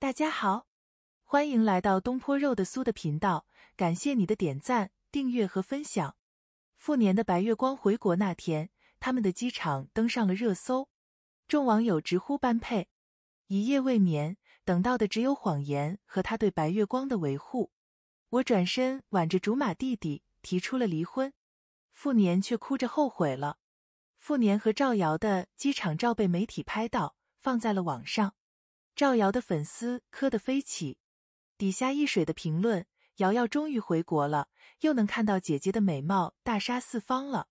大家好，欢迎来到东坡肉的苏的频道。感谢你的点赞、订阅和分享。富年的白月光回国那天，他们的机场登上了热搜，众网友直呼般配。一夜未眠，等到的只有谎言和他对白月光的维护。我转身挽着竹马弟弟，提出了离婚，富年却哭着后悔了。富年和赵瑶的机场照被媒体拍到，放在了网上。赵瑶的粉丝磕得飞起，底下一水的评论：瑶瑶终于回国了，又能看到姐姐的美貌大杀四方了。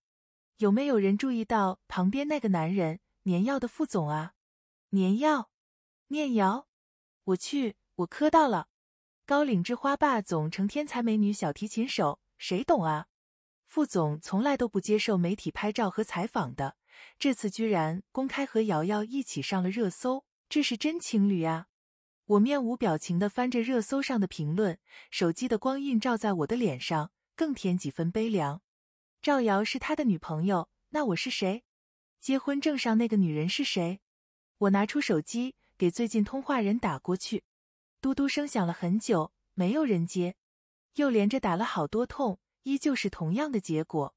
有没有人注意到旁边那个男人？年瑶的副总啊，年瑶，念瑶，我去，我磕到了！高岭之花霸总成天才美女小提琴手，谁懂啊？副总从来都不接受媒体拍照和采访的，这次居然公开和瑶瑶一起上了热搜。这是真情侣啊！我面无表情的翻着热搜上的评论，手机的光晕照在我的脸上，更添几分悲凉。赵瑶是他的女朋友，那我是谁？结婚证上那个女人是谁？我拿出手机给最近通话人打过去，嘟嘟声响了很久，没有人接，又连着打了好多通，依旧是同样的结果。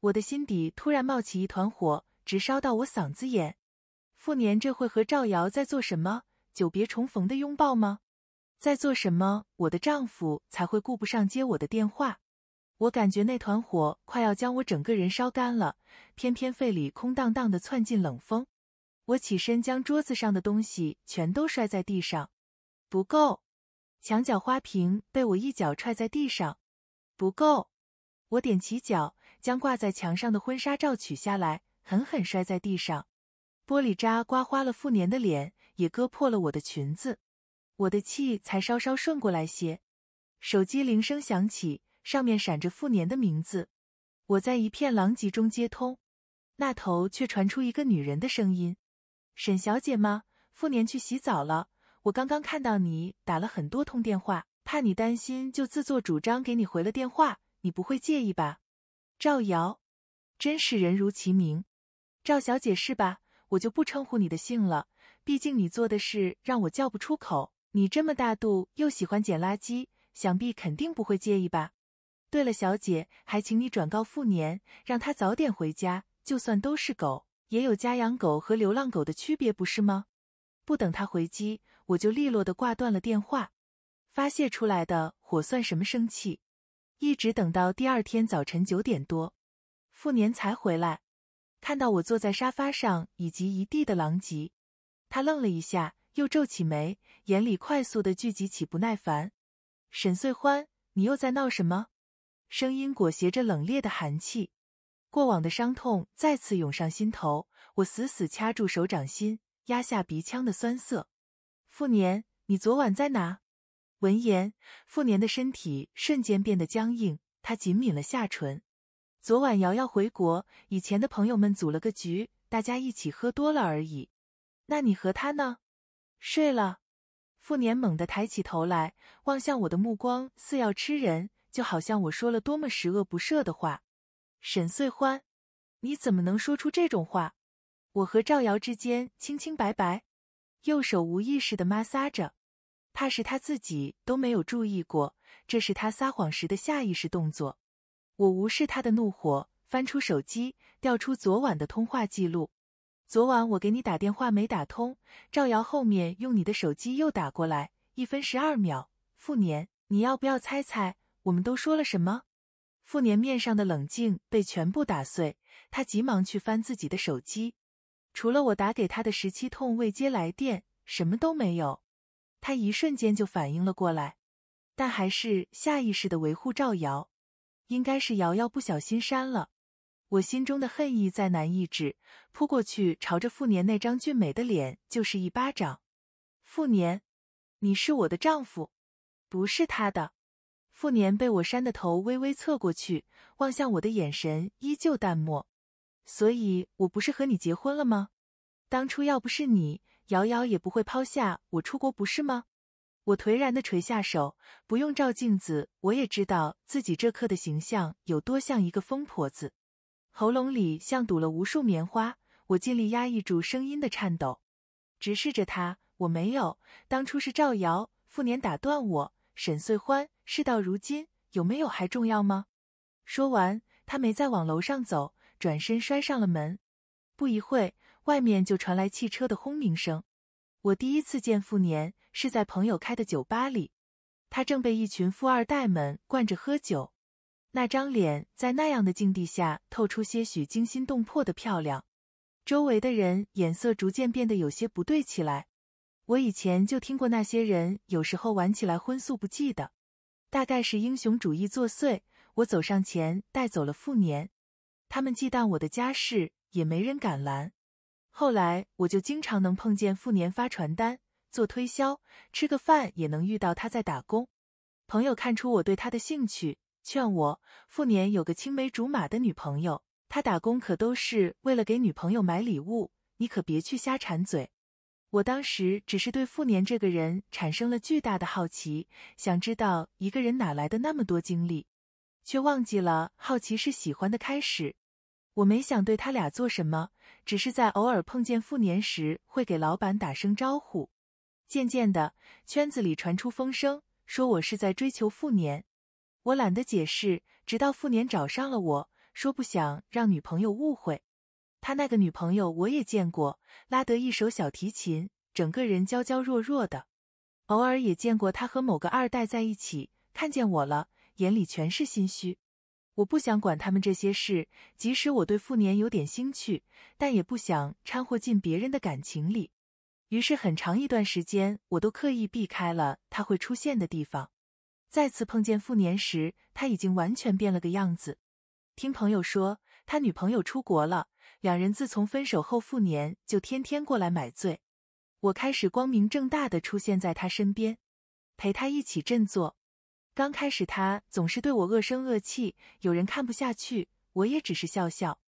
我的心底突然冒起一团火，直烧到我嗓子眼。傅年这会和赵瑶在做什么？久别重逢的拥抱吗？在做什么？我的丈夫才会顾不上接我的电话。我感觉那团火快要将我整个人烧干了，偏偏肺里空荡荡的窜进冷风。我起身将桌子上的东西全都摔在地上，不够。墙角花瓶被我一脚踹在地上，不够。我踮起脚将挂在墙上的婚纱照取下来，狠狠摔在地上。玻璃渣刮花了傅年的脸，也割破了我的裙子，我的气才稍稍顺过来些。手机铃声响起，上面闪着傅年的名字，我在一片狼藉中接通，那头却传出一个女人的声音：“沈小姐吗？傅年去洗澡了，我刚刚看到你打了很多通电话，怕你担心，就自作主张给你回了电话，你不会介意吧？”赵瑶，真是人如其名，赵小姐是吧？我就不称呼你的姓了，毕竟你做的事让我叫不出口。你这么大度，又喜欢捡垃圾，想必肯定不会介意吧？对了，小姐，还请你转告傅年，让他早点回家。就算都是狗，也有家养狗和流浪狗的区别，不是吗？不等他回击，我就利落的挂断了电话。发泄出来的火算什么生气？一直等到第二天早晨九点多，傅年才回来。看到我坐在沙发上，以及一地的狼藉，他愣了一下，又皱起眉，眼里快速的聚集起不耐烦。沈穗欢，你又在闹什么？声音裹挟着冷冽的寒气，过往的伤痛再次涌上心头。我死死掐住手掌心，压下鼻腔的酸涩。傅年，你昨晚在哪？闻言，傅年的身体瞬间变得僵硬，他紧抿了下唇。昨晚瑶瑶回国，以前的朋友们组了个局，大家一起喝多了而已。那你和他呢？睡了。傅年猛地抬起头来，望向我的目光似要吃人，就好像我说了多么十恶不赦的话。沈穗欢，你怎么能说出这种话？我和赵瑶之间清清白白。右手无意识的摩挲着，怕是他自己都没有注意过，这是他撒谎时的下意识动作。我无视他的怒火，翻出手机，调出昨晚的通话记录。昨晚我给你打电话没打通，赵瑶后面用你的手机又打过来，一分十二秒。傅年，你要不要猜猜，我们都说了什么？傅年面上的冷静被全部打碎，他急忙去翻自己的手机，除了我打给他的十七通未接来电，什么都没有。他一瞬间就反应了过来，但还是下意识的维护赵瑶。应该是瑶瑶不小心删了。我心中的恨意再难抑制，扑过去朝着傅年那张俊美的脸就是一巴掌。傅年，你是我的丈夫，不是他的。傅年被我扇的头微微侧过去，望向我的眼神依旧淡漠。所以我不是和你结婚了吗？当初要不是你，瑶瑶也不会抛下我出国，不是吗？我颓然的垂下手，不用照镜子，我也知道自己这刻的形象有多像一个疯婆子。喉咙里像堵了无数棉花，我尽力压抑住声音的颤抖，直视着他。我没有，当初是赵瑶、傅年打断我：“沈穗欢，事到如今，有没有还重要吗？”说完，他没再往楼上走，转身摔上了门。不一会外面就传来汽车的轰鸣声。我第一次见傅年。是在朋友开的酒吧里，他正被一群富二代们灌着喝酒，那张脸在那样的境地下透出些许惊心动魄的漂亮。周围的人眼色逐渐变得有些不对起来。我以前就听过那些人有时候玩起来荤素不忌的，大概是英雄主义作祟。我走上前带走了富年，他们忌惮我的家世，也没人敢拦。后来我就经常能碰见富年发传单。做推销，吃个饭也能遇到他在打工。朋友看出我对他的兴趣，劝我：“富年有个青梅竹马的女朋友，他打工可都是为了给女朋友买礼物，你可别去瞎馋嘴。”我当时只是对富年这个人产生了巨大的好奇，想知道一个人哪来的那么多精力，却忘记了好奇是喜欢的开始。我没想对他俩做什么，只是在偶尔碰见富年时会给老板打声招呼。渐渐的，圈子里传出风声，说我是在追求傅年。我懒得解释，直到傅年找上了我，说不想让女朋友误会。他那个女朋友我也见过，拉得一手小提琴，整个人娇娇弱弱的。偶尔也见过他和某个二代在一起，看见我了，眼里全是心虚。我不想管他们这些事，即使我对傅年有点兴趣，但也不想掺和进别人的感情里。于是很长一段时间，我都刻意避开了他会出现的地方。再次碰见傅年时，他已经完全变了个样子。听朋友说，他女朋友出国了，两人自从分手后，傅年就天天过来买醉。我开始光明正大的出现在他身边，陪他一起振作。刚开始，他总是对我恶声恶气，有人看不下去，我也只是笑笑。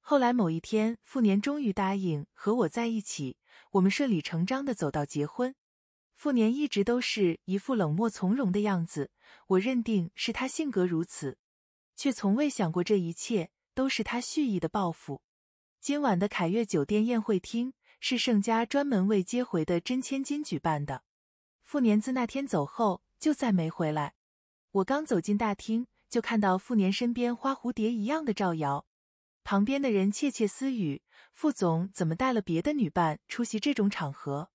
后来某一天，傅年终于答应和我在一起。我们顺理成章的走到结婚。傅年一直都是一副冷漠从容的样子，我认定是他性格如此，却从未想过这一切都是他蓄意的报复。今晚的凯悦酒店宴会厅是盛家专门为接回的真千金举办的。傅年自那天走后就再没回来。我刚走进大厅，就看到傅年身边花蝴蝶一样的赵瑶。旁边的人窃窃私语：“副总怎么带了别的女伴出席这种场合？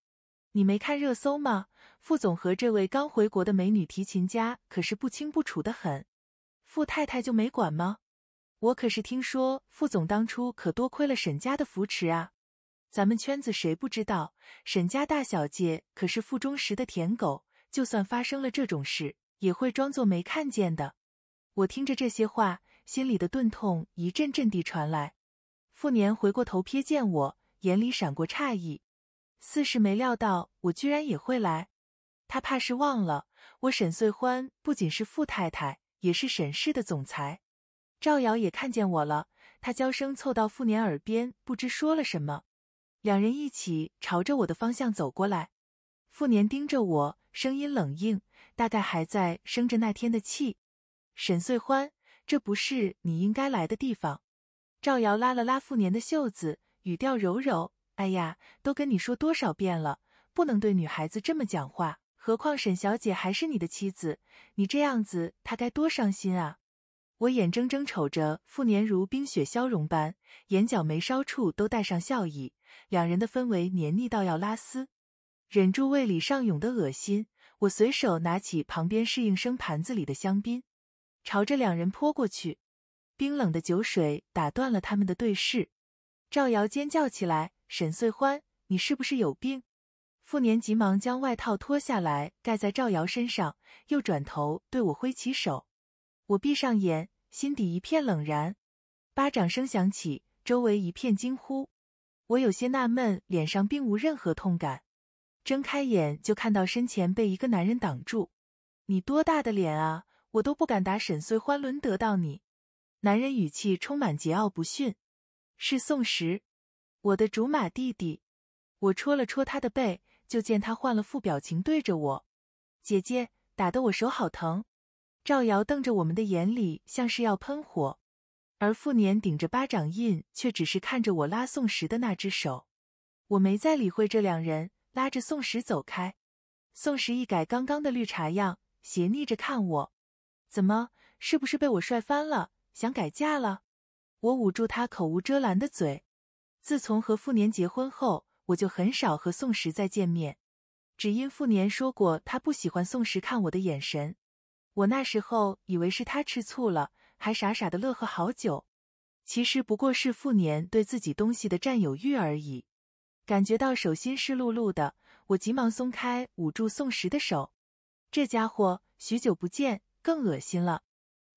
你没看热搜吗？副总和这位刚回国的美女提琴家可是不清不楚的很，傅太太就没管吗？我可是听说副总当初可多亏了沈家的扶持啊！咱们圈子谁不知道，沈家大小姐可是傅忠时的舔狗，就算发生了这种事，也会装作没看见的。”我听着这些话。心里的钝痛一阵阵地传来，傅年回过头瞥见我，眼里闪过诧异，似是没料到我居然也会来。他怕是忘了，我沈碎欢不仅是傅太太，也是沈氏的总裁。赵瑶也看见我了，她娇声凑到傅年耳边，不知说了什么，两人一起朝着我的方向走过来。傅年盯着我，声音冷硬，大概还在生着那天的气。沈碎欢。这不是你应该来的地方。赵瑶拉了拉傅年的袖子，语调柔柔：“哎呀，都跟你说多少遍了，不能对女孩子这么讲话。何况沈小姐还是你的妻子，你这样子，她该多伤心啊！”我眼睁睁瞅着傅年如冰雪消融般，眼角眉梢处都带上笑意，两人的氛围黏腻到要拉丝。忍住胃里上涌的恶心，我随手拿起旁边侍应生盘子里的香槟。朝着两人泼过去，冰冷的酒水打断了他们的对视。赵瑶尖叫起来：“沈岁欢，你是不是有病？”傅年急忙将外套脱下来盖在赵瑶身上，又转头对我挥起手。我闭上眼，心底一片冷然。巴掌声响起，周围一片惊呼。我有些纳闷，脸上并无任何痛感。睁开眼就看到身前被一个男人挡住。你多大的脸啊！我都不敢打沈碎欢轮得到你，男人语气充满桀骜不驯。是宋时，我的竹马弟弟。我戳了戳他的背，就见他换了副表情对着我：“姐姐打得我手好疼。”赵瑶瞪着我们的眼里像是要喷火，而傅年顶着巴掌印却只是看着我拉宋时的那只手。我没再理会这两人，拉着宋时走开。宋时一改刚刚的绿茶样，斜睨着看我。怎么？是不是被我帅翻了，想改嫁了？我捂住他口无遮拦的嘴。自从和傅年结婚后，我就很少和宋时再见面，只因傅年说过他不喜欢宋时看我的眼神。我那时候以为是他吃醋了，还傻傻的乐呵好久。其实不过是傅年对自己东西的占有欲而已。感觉到手心湿漉漉的，我急忙松开捂住宋时的手。这家伙，许久不见。更恶心了，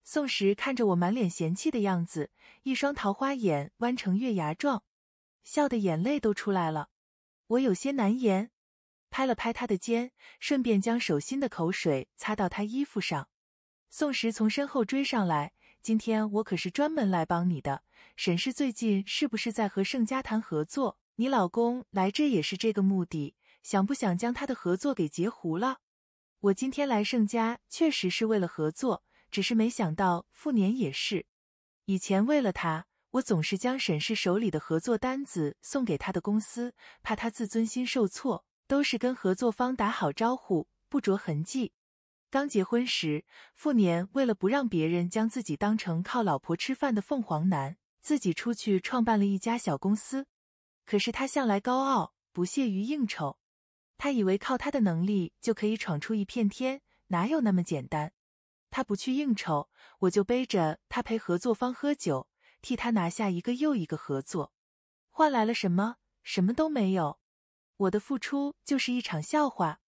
宋时看着我满脸嫌弃的样子，一双桃花眼弯成月牙状，笑得眼泪都出来了。我有些难言，拍了拍他的肩，顺便将手心的口水擦到他衣服上。宋时从身后追上来，今天我可是专门来帮你的。沈氏最近是不是在和盛家谈合作？你老公来这也是这个目的，想不想将他的合作给截胡了？我今天来盛家，确实是为了合作，只是没想到傅年也是。以前为了他，我总是将沈氏手里的合作单子送给他的公司，怕他自尊心受挫，都是跟合作方打好招呼，不着痕迹。刚结婚时，傅年为了不让别人将自己当成靠老婆吃饭的凤凰男，自己出去创办了一家小公司。可是他向来高傲，不屑于应酬。他以为靠他的能力就可以闯出一片天，哪有那么简单？他不去应酬，我就背着他陪合作方喝酒，替他拿下一个又一个合作，换来了什么？什么都没有。我的付出就是一场笑话。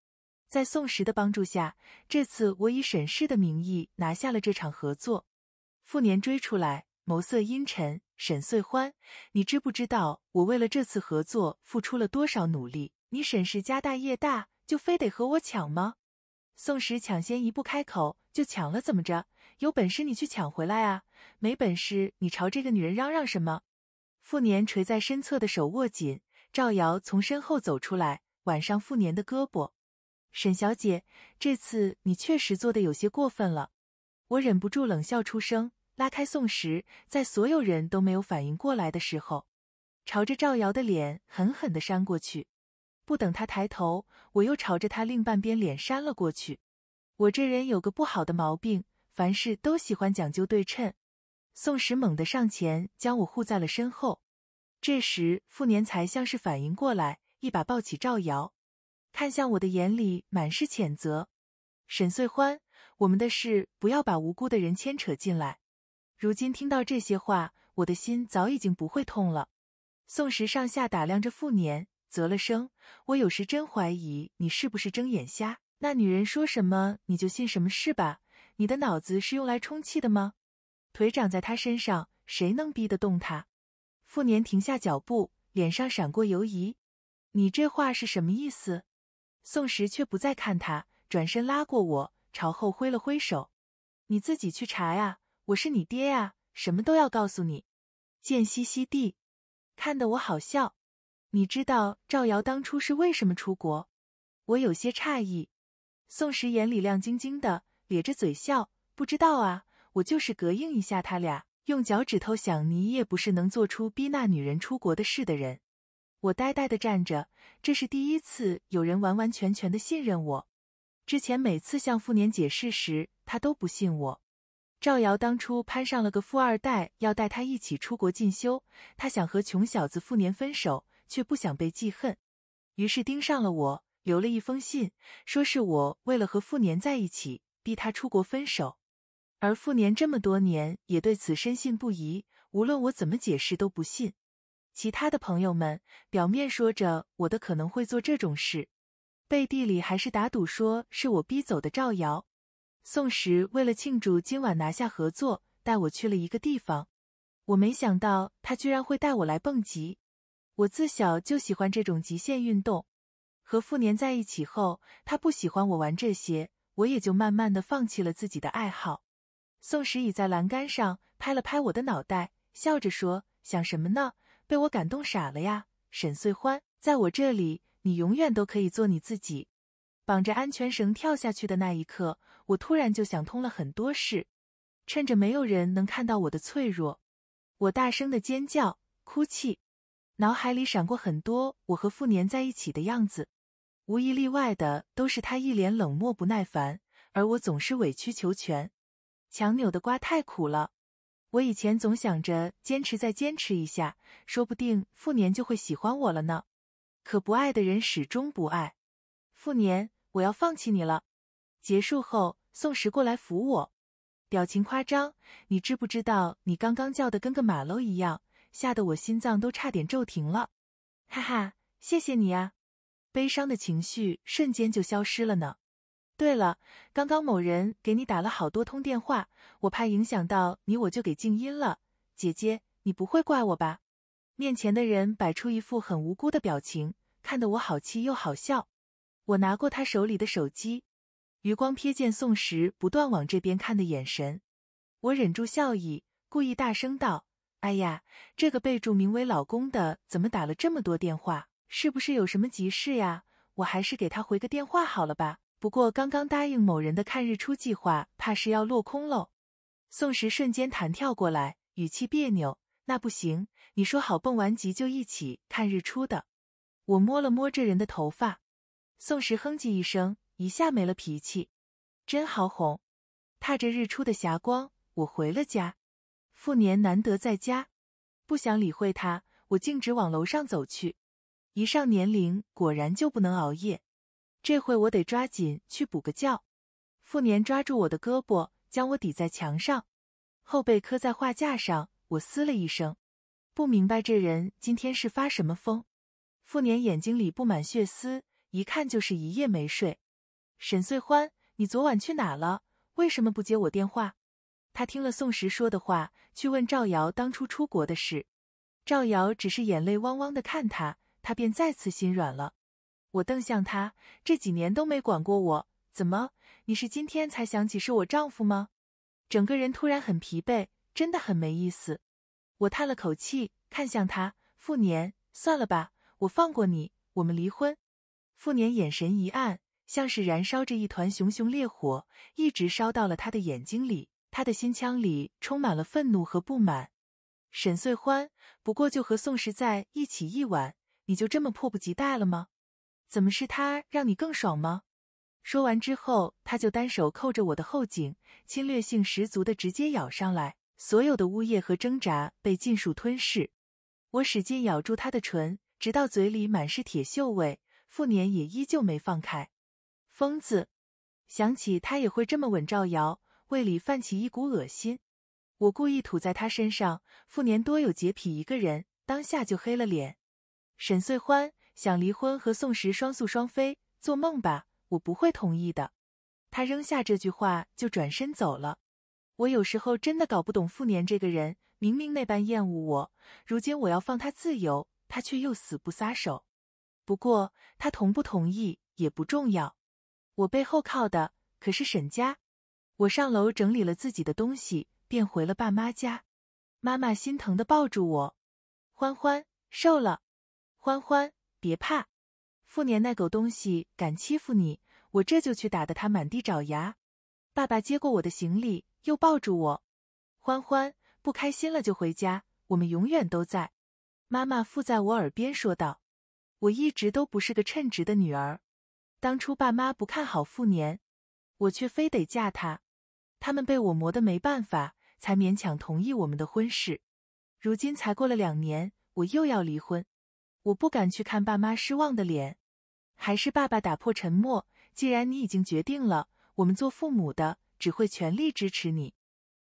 在宋时的帮助下，这次我以沈氏的名义拿下了这场合作。傅年追出来，眸色阴沉。沈岁欢，你知不知道我为了这次合作付出了多少努力？你沈氏家大业大，就非得和我抢吗？宋时抢先一步开口，就抢了，怎么着？有本事你去抢回来啊！没本事你朝这个女人嚷嚷什么？傅年垂在身侧的手握紧，赵瑶从身后走出来，挽上傅年的胳膊。沈小姐，这次你确实做的有些过分了。我忍不住冷笑出声，拉开宋时，在所有人都没有反应过来的时候，朝着赵瑶的脸狠狠地扇过去。不等他抬头，我又朝着他另半边脸扇了过去。我这人有个不好的毛病，凡事都喜欢讲究对称。宋时猛地上前将我护在了身后。这时傅年才像是反应过来，一把抱起赵瑶，看向我的眼里满是谴责。沈穗欢，我们的事不要把无辜的人牵扯进来。如今听到这些话，我的心早已经不会痛了。宋时上下打量着傅年。啧了声，我有时真怀疑你是不是睁眼瞎。那女人说什么你就信什么，是吧？你的脑子是用来充气的吗？腿长在他身上，谁能逼得动他？傅年停下脚步，脸上闪过犹疑。你这话是什么意思？宋时却不再看他，转身拉过我，朝后挥了挥手：“你自己去查呀，我是你爹呀，什么都要告诉你。”贱兮兮地，看得我好笑。你知道赵瑶当初是为什么出国？我有些诧异，宋时眼里亮晶晶的，咧着嘴笑。不知道啊，我就是膈应一下他俩。用脚趾头想，你也不是能做出逼那女人出国的事的人。我呆呆的站着，这是第一次有人完完全全的信任我。之前每次向傅年解释时，他都不信我。赵瑶当初攀上了个富二代，要带他一起出国进修，他想和穷小子傅年分手。却不想被记恨，于是盯上了我，留了一封信，说是我为了和傅年在一起，逼他出国分手。而傅年这么多年也对此深信不疑，无论我怎么解释都不信。其他的朋友们表面说着我的可能会做这种事，背地里还是打赌说是我逼走的，赵瑶。宋时为了庆祝今晚拿下合作，带我去了一个地方。我没想到他居然会带我来蹦极。我自小就喜欢这种极限运动，和傅年在一起后，他不喜欢我玩这些，我也就慢慢的放弃了自己的爱好。宋时已在栏杆上拍了拍我的脑袋，笑着说：“想什么呢？被我感动傻了呀？”沈穗欢，在我这里，你永远都可以做你自己。绑着安全绳跳下去的那一刻，我突然就想通了很多事。趁着没有人能看到我的脆弱，我大声的尖叫、哭泣。脑海里闪过很多我和傅年在一起的样子，无一例外的都是他一脸冷漠不耐烦，而我总是委曲求全，强扭的瓜太苦了。我以前总想着坚持再坚持一下，说不定傅年就会喜欢我了呢。可不爱的人始终不爱，傅年，我要放弃你了。结束后，宋时过来扶我，表情夸张。你知不知道你刚刚叫的跟个马骝一样？吓得我心脏都差点骤停了，哈哈，谢谢你啊！悲伤的情绪瞬间就消失了呢。对了，刚刚某人给你打了好多通电话，我怕影响到你，我就给静音了。姐姐，你不会怪我吧？面前的人摆出一副很无辜的表情，看得我好气又好笑。我拿过他手里的手机，余光瞥见宋时不断往这边看的眼神，我忍住笑意，故意大声道。哎呀，这个备注名为“老公”的怎么打了这么多电话？是不是有什么急事呀？我还是给他回个电话好了吧。不过刚刚答应某人的看日出计划，怕是要落空喽。宋时瞬间弹跳过来，语气别扭：“那不行，你说好蹦完级就一起看日出的。”我摸了摸这人的头发，宋时哼唧一声，一下没了脾气，真好哄。踏着日出的霞光，我回了家。傅年难得在家，不想理会他，我径直往楼上走去。一上年龄，果然就不能熬夜。这回我得抓紧去补个觉。傅年抓住我的胳膊，将我抵在墙上，后背磕在画架上，我嘶了一声，不明白这人今天是发什么疯。傅年眼睛里布满血丝，一看就是一夜没睡。沈岁欢，你昨晚去哪了？为什么不接我电话？他听了宋时说的话，去问赵瑶当初出国的事。赵瑶只是眼泪汪汪的看他，他便再次心软了。我瞪向他，这几年都没管过我，怎么你是今天才想起是我丈夫吗？整个人突然很疲惫，真的很没意思。我叹了口气，看向他，傅年，算了吧，我放过你，我们离婚。傅年眼神一暗，像是燃烧着一团熊熊烈火，一直烧到了他的眼睛里。他的心腔里充满了愤怒和不满。沈穗欢，不过就和宋时在一起一晚，你就这么迫不及待了吗？怎么是他让你更爽吗？说完之后，他就单手扣着我的后颈，侵略性十足的直接咬上来，所有的呜咽和挣扎被尽数吞噬。我使劲咬住他的唇，直到嘴里满是铁锈味，傅年也依旧没放开。疯子，想起他也会这么吻赵瑶。胃里泛起一股恶心，我故意吐在他身上。傅年多有洁癖，一个人当下就黑了脸。沈碎欢想离婚和宋时双宿双飞，做梦吧，我不会同意的。他扔下这句话就转身走了。我有时候真的搞不懂傅年这个人，明明那般厌恶我，如今我要放他自由，他却又死不撒手。不过他同不同意也不重要，我背后靠的可是沈家。我上楼整理了自己的东西，便回了爸妈家。妈妈心疼的抱住我：“欢欢瘦了，欢欢别怕，富年那狗东西敢欺负你，我这就去打得他满地找牙。”爸爸接过我的行李，又抱住我：“欢欢不开心了就回家，我们永远都在。”妈妈附在我耳边说道：“我一直都不是个称职的女儿，当初爸妈不看好富年，我却非得嫁他。”他们被我磨得没办法，才勉强同意我们的婚事。如今才过了两年，我又要离婚，我不敢去看爸妈失望的脸。还是爸爸打破沉默，既然你已经决定了，我们做父母的只会全力支持你。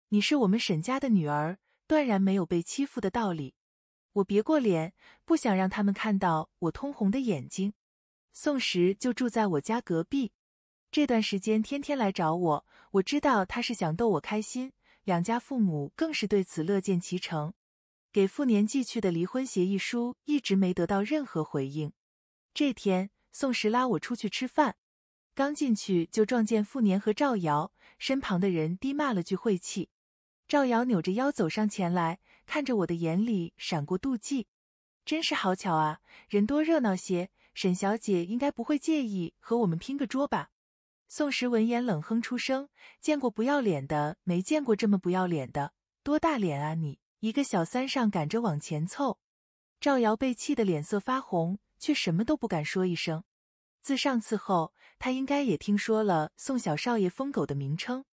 你是我们沈家的女儿，断然没有被欺负的道理。我别过脸，不想让他们看到我通红的眼睛。宋时就住在我家隔壁。这段时间天天来找我，我知道他是想逗我开心。两家父母更是对此乐见其成。给傅年寄去的离婚协议书一直没得到任何回应。这天，宋时拉我出去吃饭，刚进去就撞见傅年和赵瑶，身旁的人低骂了句晦气。赵瑶扭着腰走上前来，看着我的眼里闪过妒忌。真是好巧啊，人多热闹些，沈小姐应该不会介意和我们拼个桌吧？宋时闻言冷哼出声：“见过不要脸的，没见过这么不要脸的，多大脸啊你！一个小三上赶着往前凑。”赵瑶被气得脸色发红，却什么都不敢说一声。自上次后，他应该也听说了宋小少爷“疯狗”的名称。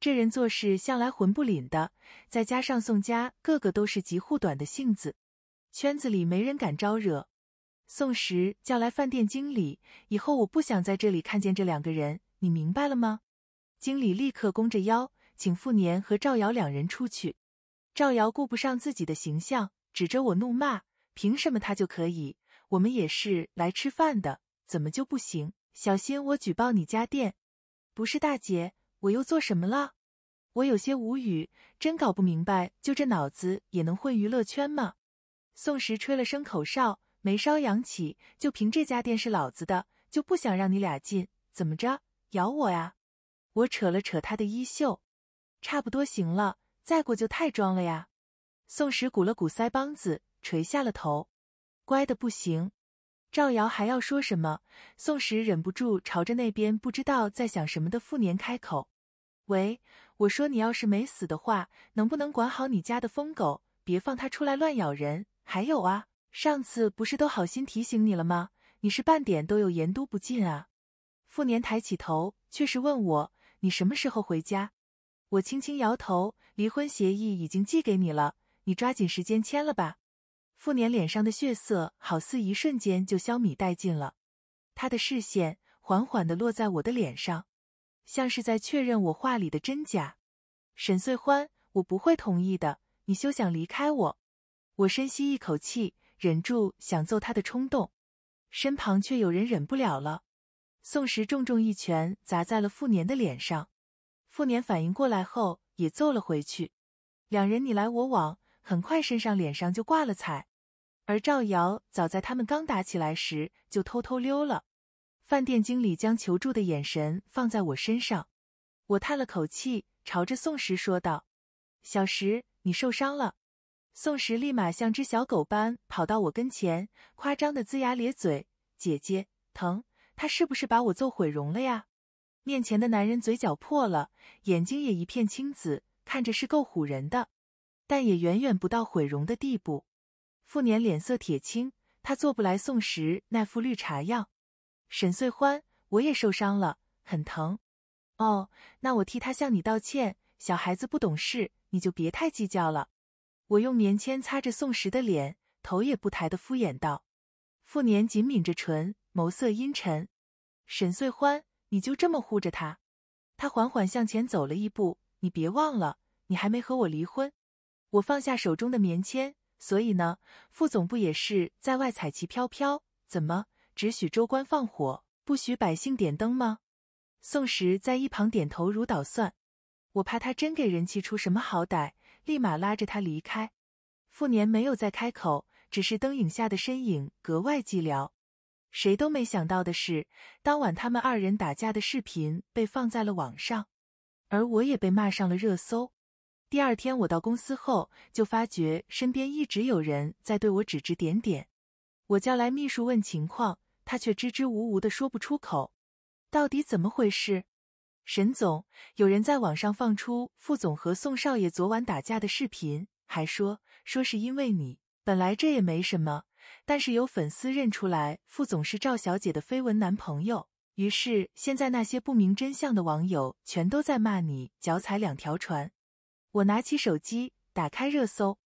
这人做事向来混不吝的，再加上宋家个个都是极护短的性子，圈子里没人敢招惹。宋时叫来饭店经理：“以后我不想在这里看见这两个人。”你明白了吗？经理立刻弓着腰，请傅年和赵瑶两人出去。赵瑶顾不上自己的形象，指着我怒骂：“凭什么他就可以？我们也是来吃饭的，怎么就不行？小心我举报你家店！”不是大姐，我又做什么了？我有些无语，真搞不明白，就这脑子也能混娱乐圈吗？宋时吹了声口哨，眉梢扬起：“就凭这家店是老子的，就不想让你俩进？怎么着？”咬我呀！我扯了扯他的衣袖，差不多行了，再过就太装了呀。宋时鼓了鼓腮帮子，垂下了头，乖的不行。赵瑶还要说什么，宋时忍不住朝着那边不知道在想什么的傅年开口：“喂，我说你要是没死的话，能不能管好你家的疯狗，别放它出来乱咬人？还有啊，上次不是都好心提醒你了吗？你是半点都有言都不进啊？”傅年抬起头，却是问我：“你什么时候回家？”我轻轻摇头。离婚协议已经寄给你了，你抓紧时间签了吧。傅年脸上的血色好似一瞬间就消弭殆尽了，他的视线缓缓地落在我的脸上，像是在确认我话里的真假。沈穗欢，我不会同意的，你休想离开我！我深吸一口气，忍住想揍他的冲动，身旁却有人忍不了了。宋时重重一拳砸在了傅年的脸上，傅年反应过来后也揍了回去，两人你来我往，很快身上脸上就挂了彩。而赵瑶早在他们刚打起来时就偷偷溜了。饭店经理将求助的眼神放在我身上，我叹了口气，朝着宋时说道：“小石，你受伤了。”宋时立马像只小狗般跑到我跟前，夸张的龇牙咧嘴：“姐姐，疼。”他是不是把我揍毁容了呀？面前的男人嘴角破了，眼睛也一片青紫，看着是够唬人的，但也远远不到毁容的地步。傅年脸色铁青，他做不来宋时那副绿茶样。沈岁欢，我也受伤了，很疼。哦，那我替他向你道歉。小孩子不懂事，你就别太计较了。我用棉签擦着宋时的脸，头也不抬的敷衍道。傅年紧抿着唇，眸色阴沉。沈穗欢，你就这么护着他？他缓缓向前走了一步。你别忘了，你还没和我离婚。我放下手中的棉签。所以呢，副总不也是在外彩旗飘飘？怎么只许州官放火，不许百姓点灯吗？宋时在一旁点头如捣蒜。我怕他真给人气出什么好歹，立马拉着他离开。傅年没有再开口，只是灯影下的身影格外寂寥。谁都没想到的是，当晚他们二人打架的视频被放在了网上，而我也被骂上了热搜。第二天我到公司后，就发觉身边一直有人在对我指指点点。我叫来秘书问情况，他却支支吾吾的说不出口。到底怎么回事？沈总，有人在网上放出副总和宋少爷昨晚打架的视频，还说说是因为你。本来这也没什么。但是有粉丝认出来傅总是赵小姐的绯闻男朋友，于是现在那些不明真相的网友全都在骂你脚踩两条船。我拿起手机打开热搜，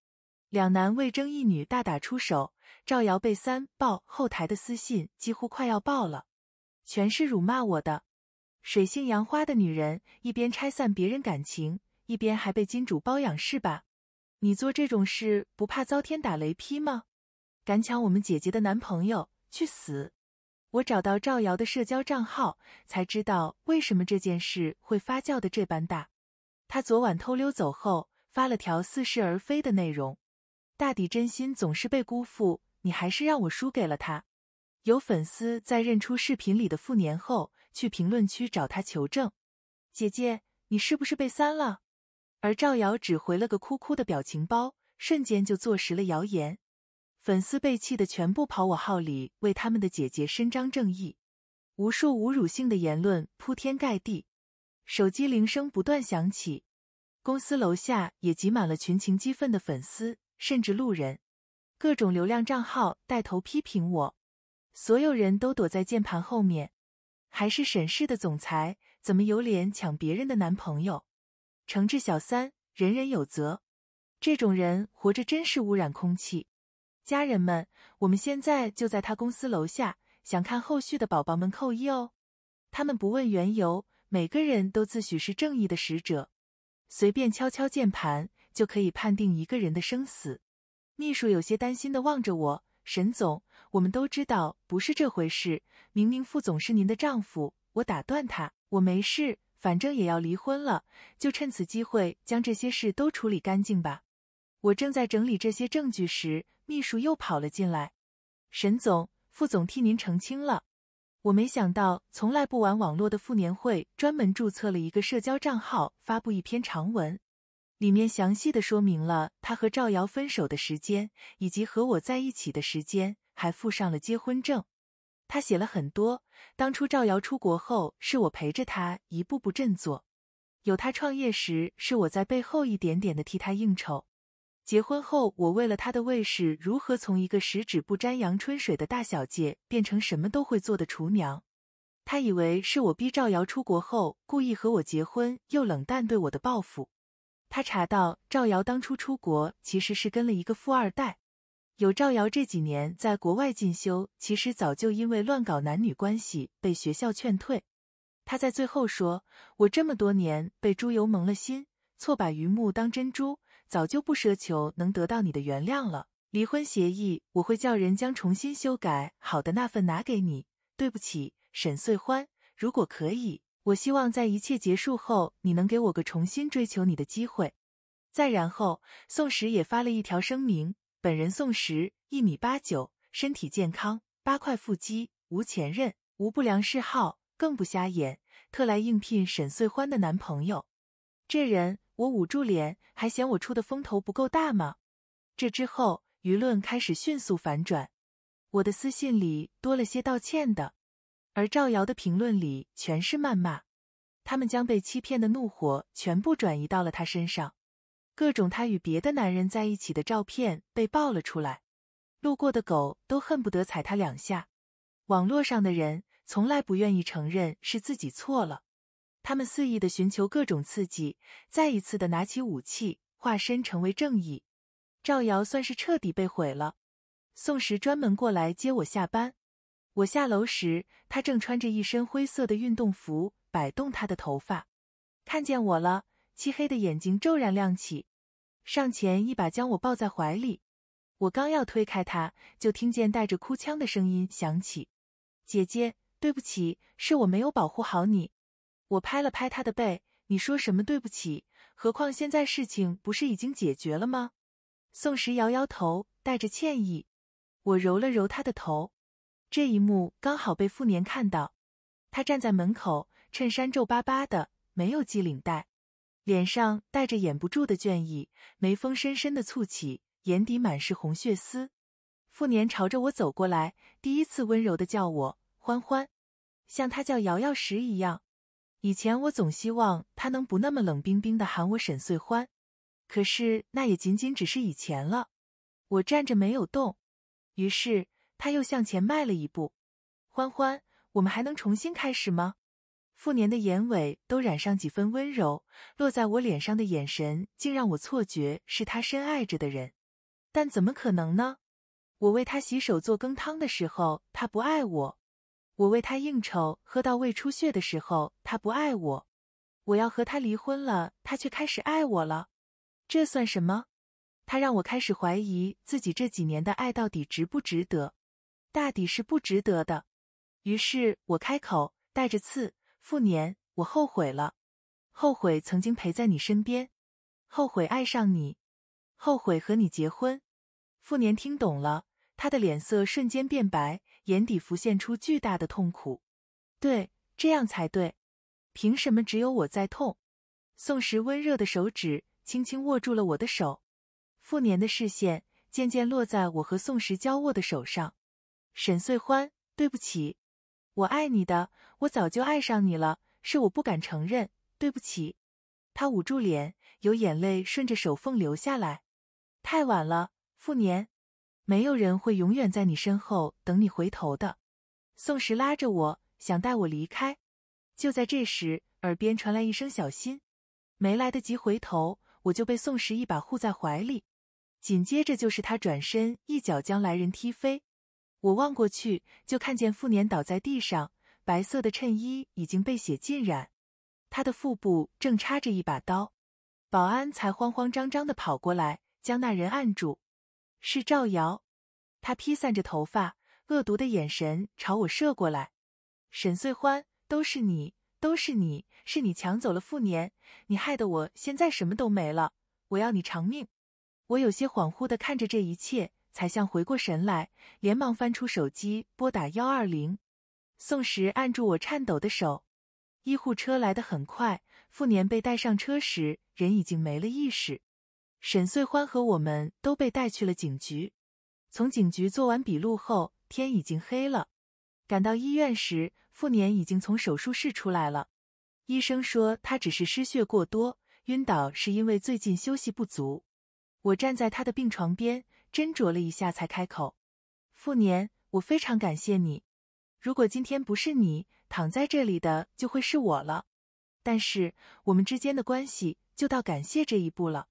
两男为争一女大打出手，赵瑶被三爆，后台的私信几乎快要爆了，全是辱骂我的。水性杨花的女人，一边拆散别人感情，一边还被金主包养是吧？你做这种事不怕遭天打雷劈吗？敢抢我们姐姐的男朋友，去死！我找到赵瑶的社交账号，才知道为什么这件事会发酵的这般大。她昨晚偷溜走后，发了条似是而非的内容，大抵真心总是被辜负。你还是让我输给了他。有粉丝在认出视频里的傅年后，去评论区找他求证：“姐姐，你是不是被删了？”而赵瑶只回了个哭哭的表情包，瞬间就坐实了谣言。粉丝被气的全部跑我号里为他们的姐姐伸张正义，无数侮辱性的言论铺天盖地，手机铃声不断响起，公司楼下也挤满了群情激愤的粉丝，甚至路人，各种流量账号带头批评我，所有人都躲在键盘后面。还是沈氏的总裁，怎么有脸抢别人的男朋友？惩治小三，人人有责。这种人活着真是污染空气。家人们，我们现在就在他公司楼下，想看后续的宝宝们扣一哦。他们不问缘由，每个人都自诩是正义的使者，随便敲敲键盘就可以判定一个人的生死。秘书有些担心的望着我，沈总，我们都知道不是这回事，明明副总是您的丈夫。我打断他，我没事，反正也要离婚了，就趁此机会将这些事都处理干净吧。我正在整理这些证据时。秘书又跑了进来，沈总、副总替您澄清了。我没想到，从来不玩网络的傅年会专门注册了一个社交账号，发布一篇长文，里面详细的说明了他和赵瑶分手的时间，以及和我在一起的时间，还附上了结婚证。他写了很多，当初赵瑶出国后，是我陪着他一步步振作，有他创业时，是我在背后一点点的替他应酬。结婚后，我为了他的卫士如何从一个十指不沾阳春水的大小姐变成什么都会做的厨娘？他以为是我逼赵瑶出国后故意和我结婚，又冷淡对我的报复。他查到赵瑶当初出国其实是跟了一个富二代。有赵瑶这几年在国外进修，其实早就因为乱搞男女关系被学校劝退。他在最后说：“我这么多年被猪油蒙了心，错把榆木当珍珠。”早就不奢求能得到你的原谅了。离婚协议我会叫人将重新修改好的那份拿给你。对不起，沈穗欢，如果可以，我希望在一切结束后，你能给我个重新追求你的机会。再然后，宋石也发了一条声明：本人宋石，一米八九，身体健康，八块腹肌，无前任，无不良嗜好，更不瞎眼，特来应聘沈穗欢的男朋友。这人。我捂住脸，还嫌我出的风头不够大吗？这之后，舆论开始迅速反转，我的私信里多了些道歉的，而赵瑶的评论里全是谩骂，他们将被欺骗的怒火全部转移到了他身上，各种他与别的男人在一起的照片被爆了出来，路过的狗都恨不得踩他两下，网络上的人从来不愿意承认是自己错了。他们肆意的寻求各种刺激，再一次的拿起武器，化身成为正义。赵瑶算是彻底被毁了。宋时专门过来接我下班。我下楼时，他正穿着一身灰色的运动服，摆动他的头发，看见我了，漆黑的眼睛骤然亮起，上前一把将我抱在怀里。我刚要推开他，就听见带着哭腔的声音响起：“姐姐，对不起，是我没有保护好你。”我拍了拍他的背，你说什么对不起？何况现在事情不是已经解决了吗？宋时摇摇头，带着歉意。我揉了揉他的头。这一幕刚好被傅年看到，他站在门口，衬衫皱巴巴的，没有系领带，脸上带着掩不住的倦意，眉峰深深的蹙起，眼底满是红血丝。傅年朝着我走过来，第一次温柔的叫我欢欢，像他叫瑶瑶时一样。以前我总希望他能不那么冷冰冰的喊我沈岁欢，可是那也仅仅只是以前了。我站着没有动，于是他又向前迈了一步。欢欢，我们还能重新开始吗？傅年的眼尾都染上几分温柔，落在我脸上的眼神竟让我错觉是他深爱着的人。但怎么可能呢？我为他洗手做羹汤的时候，他不爱我。我为他应酬，喝到胃出血的时候，他不爱我；我要和他离婚了，他却开始爱我了，这算什么？他让我开始怀疑自己这几年的爱到底值不值得，大抵是不值得的。于是我开口，带着刺：“傅年，我后悔了，后悔曾经陪在你身边，后悔爱上你，后悔和你结婚。”傅年听懂了，他的脸色瞬间变白。眼底浮现出巨大的痛苦，对，这样才对。凭什么只有我在痛？宋时温热的手指轻轻握住了我的手，傅年的视线渐渐落在我和宋时交握的手上。沈岁欢，对不起，我爱你的，我早就爱上你了，是我不敢承认。对不起，他捂住脸，有眼泪顺着手缝流下来。太晚了，傅年。没有人会永远在你身后等你回头的。宋时拉着我，想带我离开。就在这时，耳边传来一声“小心”，没来得及回头，我就被宋时一把护在怀里。紧接着就是他转身一脚将来人踢飞。我望过去，就看见傅年倒在地上，白色的衬衣已经被血浸染，他的腹部正插着一把刀。保安才慌慌张张的跑过来，将那人按住。是赵瑶，她披散着头发，恶毒的眼神朝我射过来。沈碎欢，都是你，都是你，是你抢走了傅年，你害得我现在什么都没了，我要你偿命！我有些恍惚地看着这一切，才像回过神来，连忙翻出手机拨打幺二零。宋时按住我颤抖的手，医护车来得很快，傅年被带上车时，人已经没了意识。沈穗欢和我们都被带去了警局。从警局做完笔录后，天已经黑了。赶到医院时，傅年已经从手术室出来了。医生说他只是失血过多，晕倒是因为最近休息不足。我站在他的病床边，斟酌了一下才开口：“傅年，我非常感谢你。如果今天不是你躺在这里的，就会是我了。但是我们之间的关系就到感谢这一步了。”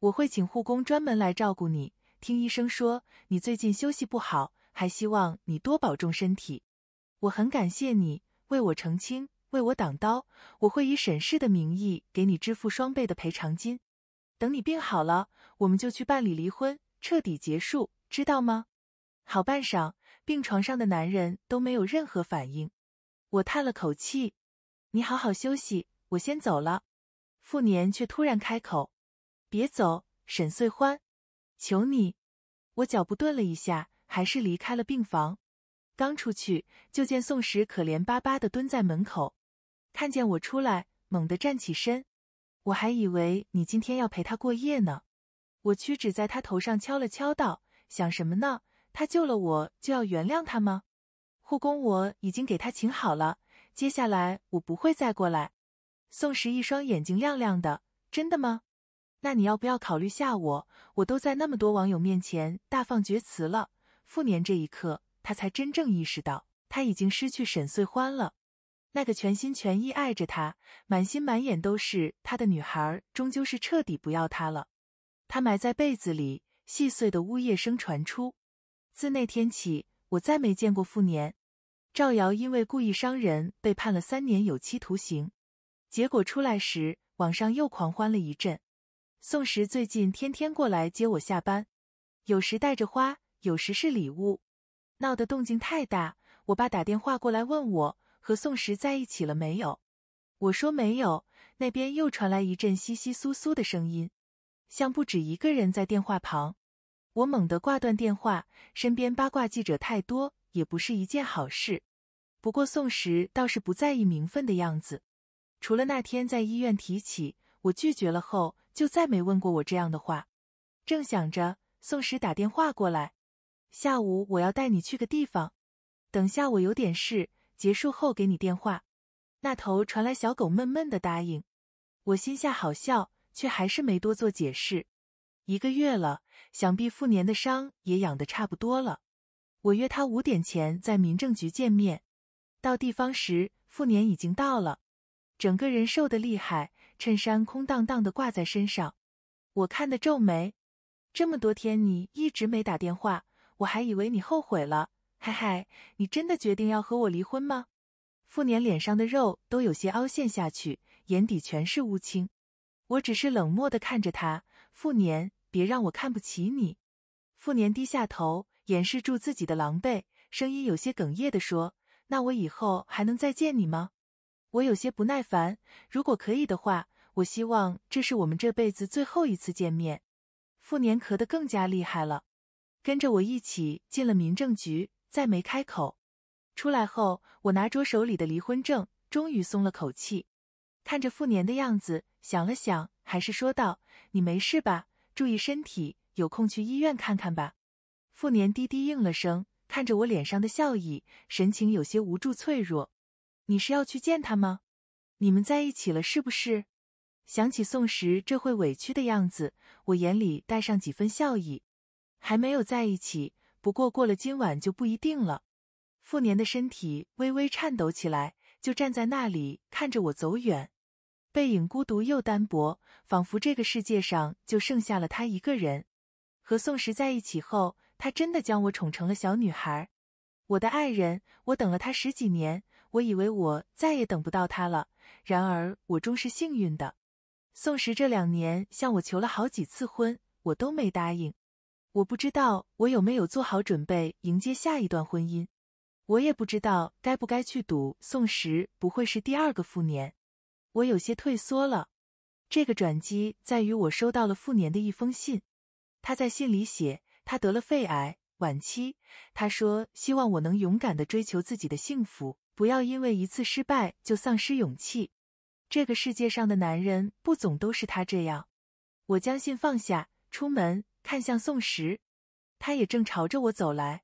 我会请护工专门来照顾你。听医生说，你最近休息不好，还希望你多保重身体。我很感谢你为我澄清，为我挡刀。我会以沈氏的名义给你支付双倍的赔偿金。等你病好了，我们就去办理离婚，彻底结束，知道吗？好半晌，病床上的男人都没有任何反应。我叹了口气，你好好休息，我先走了。傅年却突然开口。别走，沈穗欢，求你！我脚步顿了一下，还是离开了病房。刚出去，就见宋时可怜巴巴的蹲在门口，看见我出来，猛地站起身。我还以为你今天要陪他过夜呢。我屈指在他头上敲了敲，道：“想什么呢？他救了我，就要原谅他吗？”护工我已经给他请好了，接下来我不会再过来。宋时一双眼睛亮亮的：“真的吗？”那你要不要考虑下我？我都在那么多网友面前大放厥词了。傅年这一刻，他才真正意识到，他已经失去沈碎欢了。那个全心全意爱着他、满心满眼都是他的女孩，终究是彻底不要他了。他埋在被子里，细碎的呜咽声传出。自那天起，我再没见过傅年。赵瑶因为故意伤人被判了三年有期徒刑。结果出来时，网上又狂欢了一阵。宋时最近天天过来接我下班，有时带着花，有时是礼物，闹的动静太大，我爸打电话过来问我和宋时在一起了没有，我说没有，那边又传来一阵窸窸窣窣的声音，像不止一个人在电话旁。我猛地挂断电话，身边八卦记者太多也不是一件好事。不过宋时倒是不在意名分的样子，除了那天在医院提起我拒绝了后。就再没问过我这样的话。正想着，宋时打电话过来：“下午我要带你去个地方，等下我有点事，结束后给你电话。”那头传来小狗闷闷的答应。我心下好笑，却还是没多做解释。一个月了，想必复年的伤也养得差不多了。我约他五点前在民政局见面。到地方时，复年已经到了，整个人瘦得厉害。衬衫空荡荡的挂在身上，我看得皱眉。这么多天你一直没打电话，我还以为你后悔了。嗨嗨，你真的决定要和我离婚吗？傅年脸上的肉都有些凹陷下去，眼底全是乌青。我只是冷漠的看着他。傅年，别让我看不起你。傅年低下头，掩饰住自己的狼狈，声音有些哽咽的说：“那我以后还能再见你吗？”我有些不耐烦，如果可以的话。我希望这是我们这辈子最后一次见面。傅年咳得更加厉害了，跟着我一起进了民政局，再没开口。出来后，我拿着手里的离婚证，终于松了口气。看着傅年的样子，想了想，还是说道：“你没事吧？注意身体，有空去医院看看吧。”傅年低低应了声，看着我脸上的笑意，神情有些无助脆弱。“你是要去见他吗？你们在一起了是不是？”想起宋时这会委屈的样子，我眼里带上几分笑意。还没有在一起，不过过了今晚就不一定了。傅年的身体微微颤抖起来，就站在那里看着我走远，背影孤独又单薄，仿佛这个世界上就剩下了他一个人。和宋时在一起后，他真的将我宠成了小女孩。我的爱人，我等了他十几年，我以为我再也等不到他了，然而我终是幸运的。宋时这两年向我求了好几次婚，我都没答应。我不知道我有没有做好准备迎接下一段婚姻。我也不知道该不该去赌宋时不会是第二个富年。我有些退缩了。这个转机在于我收到了富年的一封信。他在信里写，他得了肺癌晚期。他说希望我能勇敢的追求自己的幸福，不要因为一次失败就丧失勇气。这个世界上的男人不总都是他这样。我将信放下，出门看向宋时，他也正朝着我走来。